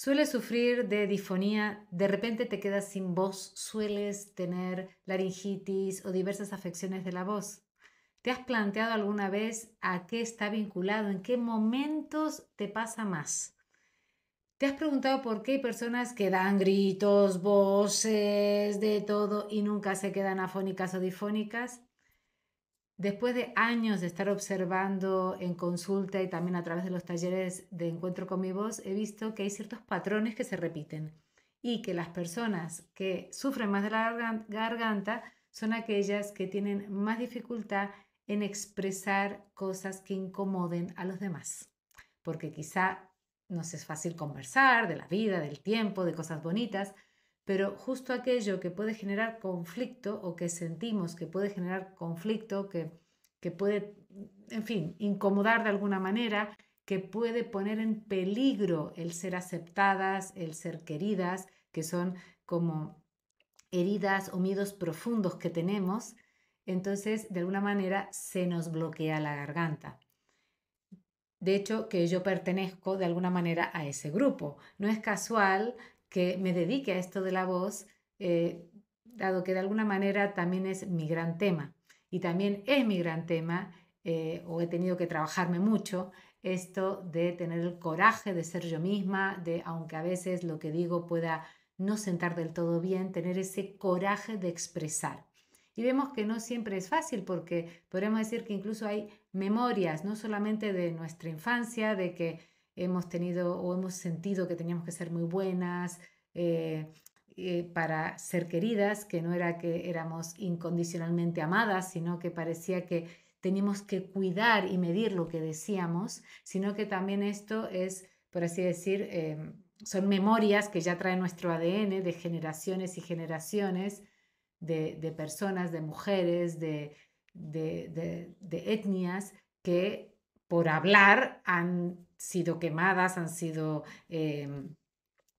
Suele sufrir de difonía, de repente te quedas sin voz, sueles tener laringitis o diversas afecciones de la voz. ¿Te has planteado alguna vez a qué está vinculado, en qué momentos te pasa más? ¿Te has preguntado por qué hay personas que dan gritos, voces, de todo y nunca se quedan afónicas o difónicas? Después de años de estar observando en consulta y también a través de los talleres de encuentro con mi voz, he visto que hay ciertos patrones que se repiten y que las personas que sufren más de la garganta son aquellas que tienen más dificultad en expresar cosas que incomoden a los demás, porque quizá nos es fácil conversar de la vida, del tiempo, de cosas bonitas, pero justo aquello que puede generar conflicto o que sentimos que puede generar conflicto, que, puede, en fin, incomodar de alguna manera, que puede poner en peligro el ser aceptadas, el ser queridas, que son como heridas o miedos profundos que tenemos, entonces de alguna manera se nos bloquea la garganta. De hecho, que yo pertenezco de alguna manera a ese grupo. No es casual que me dedique a esto de la voz, eh, dado que de alguna manera también es mi gran tema. Y también es mi gran tema, eh, o he tenido que trabajarme mucho, esto de tener el coraje de ser yo misma, de aunque a veces lo que digo pueda no sentar del todo bien, tener ese coraje de expresar. Y vemos que no siempre es fácil porque podemos decir que incluso hay memorias, no solamente de nuestra infancia, de que hemos tenido o hemos sentido que teníamos que ser muy buenas eh, eh, para ser queridas, que no era que éramos incondicionalmente amadas, sino que parecía que teníamos que cuidar y medir lo que decíamos, sino que también esto es, por así decir, em, son memorias que ya trae nuestro ADN de generaciones y generaciones de, personas, de mujeres, de, de, de etnias que por hablar han sido quemadas, han sido em,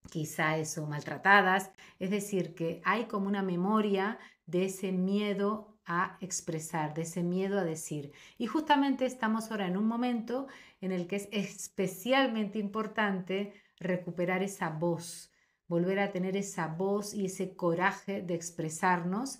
quizá eso, maltratadas. Es decir, que hay como una memoria de ese miedo a expresar, de ese miedo a decir. Y justamente estamos ahora en un momento en el que es especialmente importante recuperar esa voz, volver a tener esa voz y ese coraje de expresarnos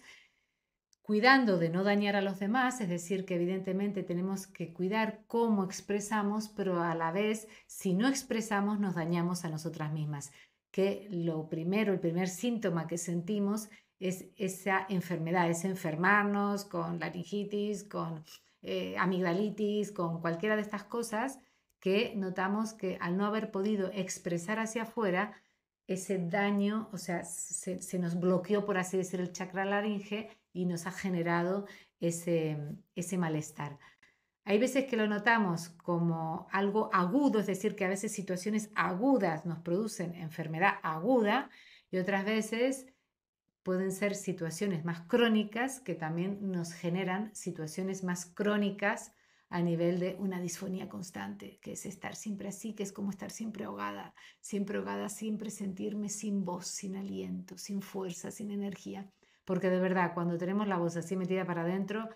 cuidando de no dañar a los demás, es decir, que evidentemente tenemos que cuidar cómo expresamos, pero a la vez, si no expresamos, nos dañamos a nosotras mismas. Que lo primero, el primer síntoma que sentimos es esa enfermedad, es enfermarnos con laringitis, con eh, amigdalitis, con cualquiera de estas cosas que notamos que al no haber podido expresar hacia afuera, ese daño, o sea, se, nos bloqueó, por así decir, el chakra laringe y nos ha generado ese, ese malestar. Hay veces que lo notamos como algo agudo, es decir, que a veces situaciones agudas nos producen enfermedad aguda y otras veces pueden ser situaciones más crónicas que también nos generan situaciones más crónicas a nivel de una disfonía constante, que es estar siempre así, que es como estar siempre ahogada, siempre ahogada, siempre sentirme sin voz, sin aliento, sin fuerza, sin energía porque de verdad cuando tenemos la voz así metida para adentro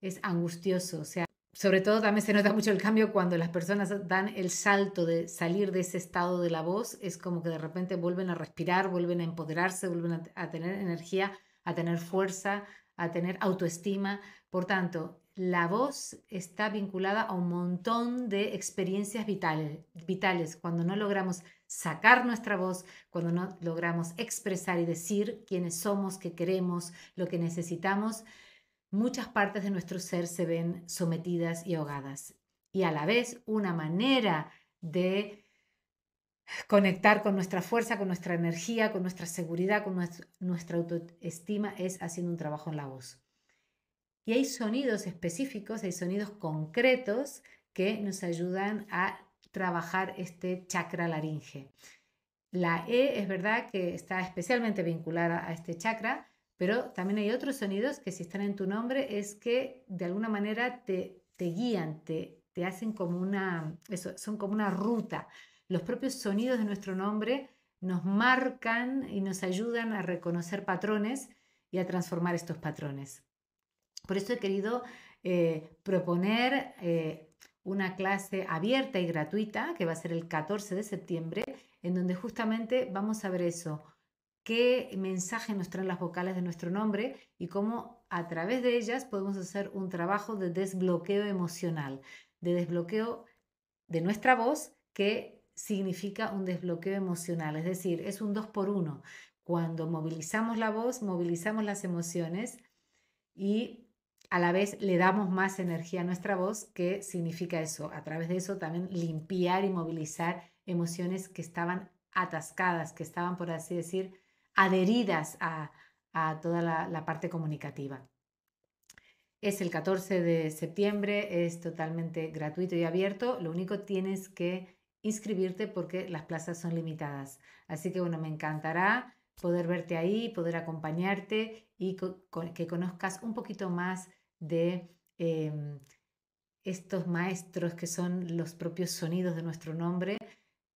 es angustioso, o sea, sobre todo también se nota mucho el cambio cuando las personas dan el salto de salir de ese estado de la voz, es como que de repente vuelven a respirar, vuelven a empoderarse, vuelven a, tener energía, a tener fuerza, a tener autoestima. Por tanto, la voz está vinculada a un montón de experiencias vitales, vitales, Cuando no logramos sacar nuestra voz, cuando no logramos expresar y decir quiénes somos, qué queremos, lo que necesitamos, muchas partes de nuestro ser se ven sometidas y ahogadas. Y a la vez, una manera de conectar con nuestra fuerza, con nuestra energía, con nuestra seguridad, con nuestra autoestima, es haciendo un trabajo en la voz. Y hay sonidos específicos, hay sonidos concretos que nos ayudan a trabajar este chakra laringe. La E es verdad que está especialmente vinculada a este chakra, pero también hay otros sonidos que si están en tu nombre es que de alguna manera te, te guían, te, te hacen como una, eso, son como una ruta. Los propios sonidos de nuestro nombre nos marcan y nos ayudan a reconocer patrones y a transformar estos patrones. Por eso he querido eh, proponer eh, una clase abierta y gratuita que va a ser el 14 de septiembre, en donde justamente vamos a ver eso, qué mensaje nos traen las vocales de nuestro nombre y cómo a través de ellas podemos hacer un trabajo de desbloqueo emocional, de desbloqueo de nuestra voz que significa un desbloqueo emocional, es decir, es un 2 por uno. Cuando movilizamos la voz, movilizamos las emociones y a la vez le damos más energía a nuestra voz, ¿qué significa eso, a través de eso también limpiar y movilizar emociones que estaban atascadas, que estaban, por así decir, adheridas a, toda la, parte comunicativa. Es el 14 de septiembre, es totalmente gratuito y abierto, lo único tienes que inscribirte porque las plazas son limitadas. Así que bueno, me encantará poder verte ahí, poder acompañarte y que conozcas un poquito más de em, estos maestros que son los propios sonidos de nuestro nombre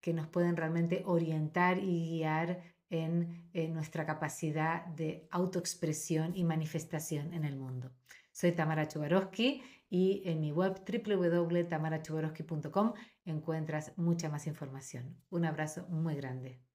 que nos pueden realmente orientar y guiar en, nuestra capacidad de autoexpresión y manifestación en el mundo. Soy Tamara Chubarovsky y en mi web www.tamarachubarovsky.com encuentras mucha más información. Un abrazo muy grande.